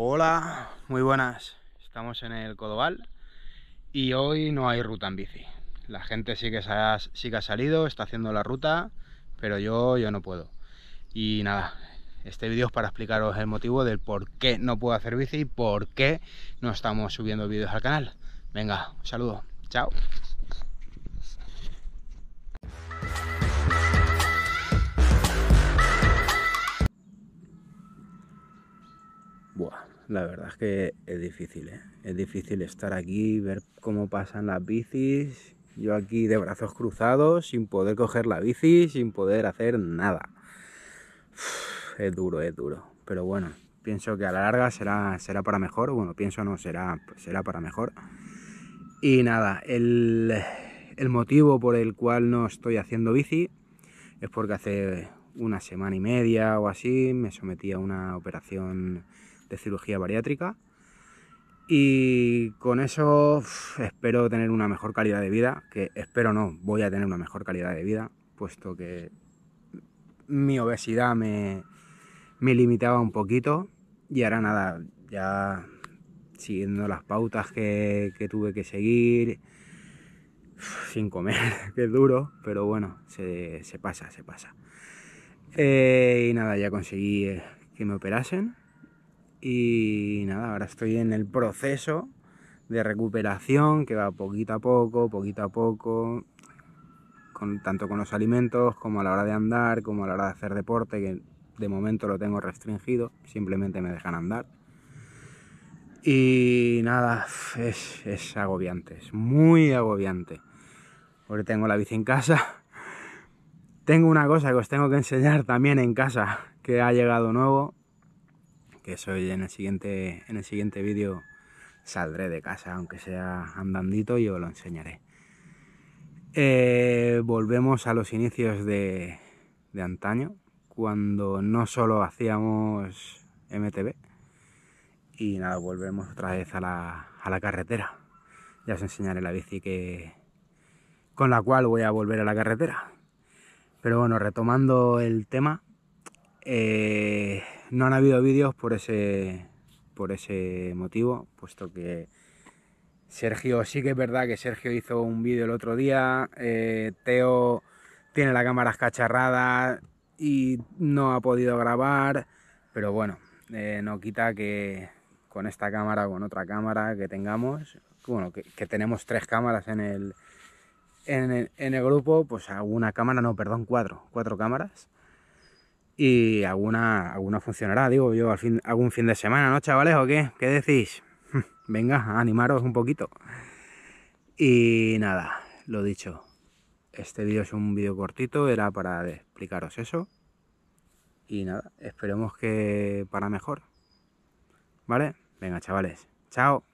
Hola, muy buenas. Estamos en el Codoval y hoy no hay ruta en bici. La gente sí que, ha, salido, está haciendo la ruta, pero yo, yo no puedo. Y nada, este vídeo es para explicaros el motivo del por qué no puedo hacer bici y por qué no estamos subiendo vídeos al canal. Venga, un saludo, chao. la verdad es que es difícil, ¿eh? Es difícil estar aquí, ver cómo pasan las bicis. Yo aquí de brazos cruzados, sin poder coger la bici, sin poder hacer nada. es duro, es duro. Pero bueno, pienso que a la larga será, será para mejor. Bueno, pienso no, será, será para mejor. Y nada, el, el motivo por el cual no estoy haciendo bici es porque hace una semana y media o así me sometí a una operación de cirugía bariátrica. Y con eso espero tener una mejor calidad de vida, que espero no, voy a tener una mejor calidad de vida, puesto que mi obesidad me, me limitaba un poquito y ahora nada, ya siguiendo las pautas que, tuve que seguir, sin comer, que es duro, pero bueno, se, pasa, se pasa. Eh, y nada, ya conseguí eh, que me operasen y nada, ahora estoy en el proceso de recuperación que va poquito a poco, poquito a poco, con, tanto con los alimentos como a la hora de andar, como a la hora de hacer deporte, que de momento lo tengo restringido, simplemente me dejan andar. Y nada, es, es agobiante, es muy agobiante. Ahora tengo la bici en casa. Tengo una cosa que os tengo que enseñar también en casa, que ha llegado nuevo que eso en el siguiente, en el siguiente vídeo saldré de casa, aunque sea andandito, os lo enseñaré. Eh, volvemos a los inicios de, antaño, cuando no solo hacíamos MTB Y nada, volvemos otra vez a la, a la carretera. Ya os enseñaré la bici que con la cual voy a volver a la carretera. Pero bueno, retomando el tema, eh, no han habido vídeos por ese, por ese motivo, puesto que Sergio, sí que es verdad que Sergio hizo un vídeo el otro día, eh, Teo tiene la cámara escacharrada y no ha podido grabar, pero bueno, eh, no quita que con esta cámara o con otra cámara que tengamos, bueno, que, tenemos tres cámaras en el, en en el grupo, pues alguna cámara, no, perdón, cuatro, cuatro cámaras, y alguna, alguna funcionará, digo yo, fin, algún fin de semana, ¿no, chavales? ¿O qué? ¿Qué decís? Venga, animaros un poquito. Y nada, lo dicho. Este vídeo es un vídeo cortito, era para explicaros eso. Y nada, esperemos que para mejor. ¿Vale? Venga, chavales. Chao.